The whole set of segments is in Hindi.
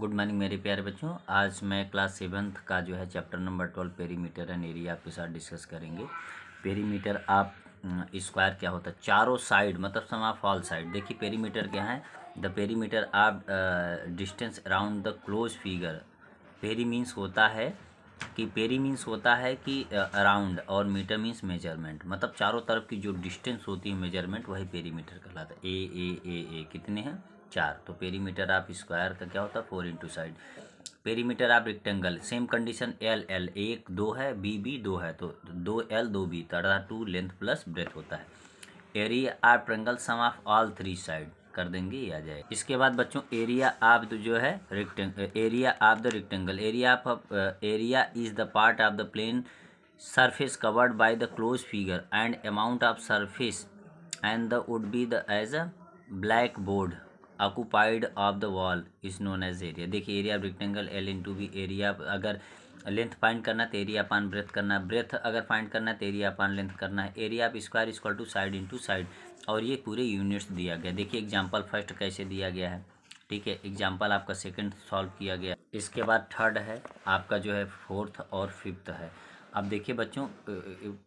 गुड मॉर्निंग मेरे प्यारे बच्चों आज मैं क्लास सेवन्थ का जो है chapter number twelve perimeter and area आपके साथ डिस्कस करेंगे पेरीमीटर आप स्क्वायर क्या होता है चारों साइड मतलब समा फॉल साइड देखिए पेरीमीटर क्या है द पेरीमीटर आप distance around the close figure peri means होता है कि पेरी मीन्स होता है कि अराउंड और मीटर मीन्स मेजरमेंट मतलब चारों तरफ की जो डिस्टेंस होती है मेजरमेंट वही पेरीमीटर कहलाता है ए ए ए ए कितने हैं चार तो पेरीमीटर आप स्क्वायर का क्या होता है फोर इंटू साइड पेरीमीटर आप rectangle same condition L L एक दो है बी बी दो है तो दो एल दो बी तो टू लेंथ प्लस ब्रेथ होता है area or triangle sum of all three side कर देंगे या जाए इसके बाद बच्चों एरिया ऑफ तो जो है rectangle area of the rectangle area of area is the part of the plane surface covered by the close figure and amount of surface and the would be the as a black board occupied of the wall is known as area देखिए area of rectangle L into B area अगर लेंथ फाइंड करना तो एरिया पान ब्रेथ करना है ब्रेथ अगर फाइंड करना है तो एरिया पान लेंथ करना है area of square equal to side into side और ये पूरे यूनिट्स दिया गया देखिए एग्जाम्पल फर्स्ट कैसे दिया गया है ठीक है एग्जाम्पल आपका सेकेंड सॉल्व किया गया इसके बाद थर्ड है आपका जो है फोर्थ और फिफ्थ है अब देखिए बच्चों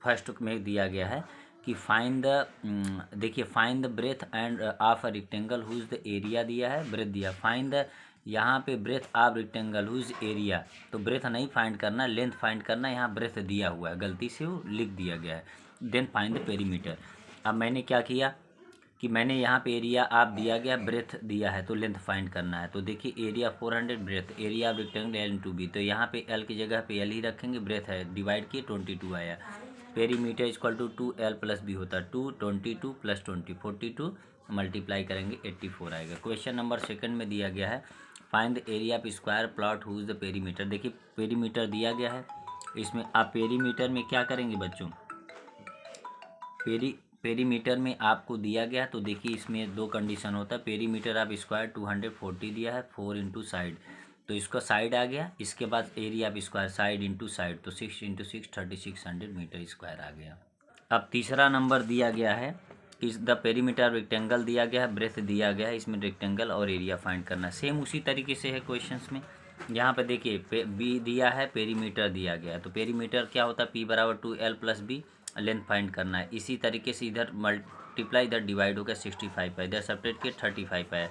फर्स्ट में दिया गया है कि फाइन द mm, देखिए find the breadth and of a rectangle whose the area दिया है ब्रेथ दिया फाइन द यहाँ पे breadth of rectangle whose area तो ब्रेथ नहीं फाइंड करना लेंथ फाइंड करना यहाँ ब्रेथ दिया हुआ है गलती से वो लिख दिया गया है देन फाइन द पेरीमीटर अब मैंने क्या किया कि मैंने यहाँ पे एरिया आप दिया गया ब्रेथ दिया है तो लेंथ फाइंड करना है तो देखिए area four hundred breadth area of rectangle L to B तो यहाँ पे एल की जगह पे एल ही रखेंगे ब्रेथ है डिवाइड किए ट्वेंटी टू आया perimeter equal to two L plus B होता है two twenty two plus twenty forty two multiply करेंगे एट्टी फोर आएगा क्वेश्चन नंबर सेकंड में दिया गया है find the area of square plot who is the perimeter देखिए पेरीमीटर दिया गया है इसमें आप पेरीमीटर में क्या करेंगे बच्चों पेरी पेरीमीटर में आपको दिया गया तो देखिए इसमें दो कंडीशन होता है पेरीमीटर आप स्क्वायर टू हंड्रेड फोर्टी दिया है फोर इंटू साइड तो इसका साइड आ गया इसके बाद area of square side into side तो six into six thirty six hundred metre square आ गया अब तीसरा नंबर दिया गया है इस द पेरीमीटर रेक्टेंगल दिया गया है ब्रेथ दिया गया है इसमें रेक्टेंगल और एरिया फाइंड करना सेम उसी तरीके से है क्वेश्चन में यहाँ पे देखिए बी दिया है पेरीमीटर दिया गया है तो पेरीमीटर क्या होता है पी बराबर two L plus B length find करना है इसी तरीके से इधर मल्टीप्लाई इधर डिवाइड हो गया सिक्सटी फाइव है इधर सपरेट के थर्टी फाइव है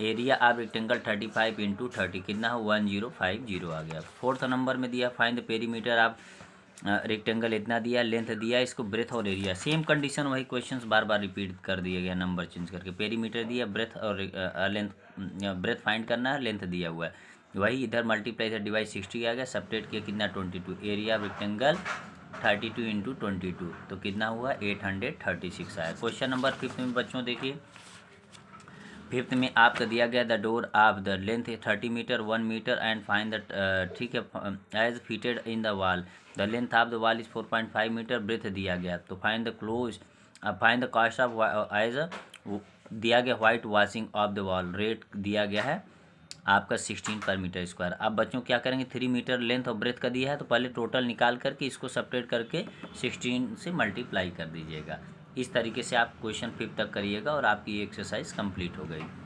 area or rectangle thirty five into thirty कितना है वन जीरो फाइव जीरो आ गया फोर्थ नंबर में दिया फाइन द पेरीमीटर आप रेक्टेंगल इतना दिया लेंथ दिया इसको ब्रेथ और एरिया सेम कंडीशन वही क्वेश्चन बार बार रिपीट कर दिया गया नंबर चेंज करके पेरीमीटर दिया ब्रेथ और लेंथ ब्रेथ फाइंड करना है लेंथ दिया हुआ है वही इधर मल्टीप्लाई इधर डिवाइस सिक्सटी आ गया सपरेट किया कितना twenty two area rectangle thirty two into twenty two तो कितना हुआ एट हंड्रेड थर्टी सिक्स आया क्वेश्चन नंबर फिफ्थ में बच्चों देखिए फिफ्थ में आपका दिया गया the door of the length thirty metre one metre and find the ठीक है as fitted in the wall the length of the wall is four point five metre breadth दिया गया तो find the close find the cast of as दिया गया white washing of the wall rate दिया गया है आपका सिक्सटीन पर मीटर स्क्वायर अब बच्चों क्या करेंगे थ्री मीटर लेंथ और ब्रेथ का दिया है तो पहले टोटल निकाल करके इसको सपरेट करके सिक्सटीन से मल्टीप्लाई कर दीजिएगा इस तरीके से आप क्वेश्चन फिफ्थ तक करिएगा और आपकी ये एक्सरसाइज कंप्लीट हो गई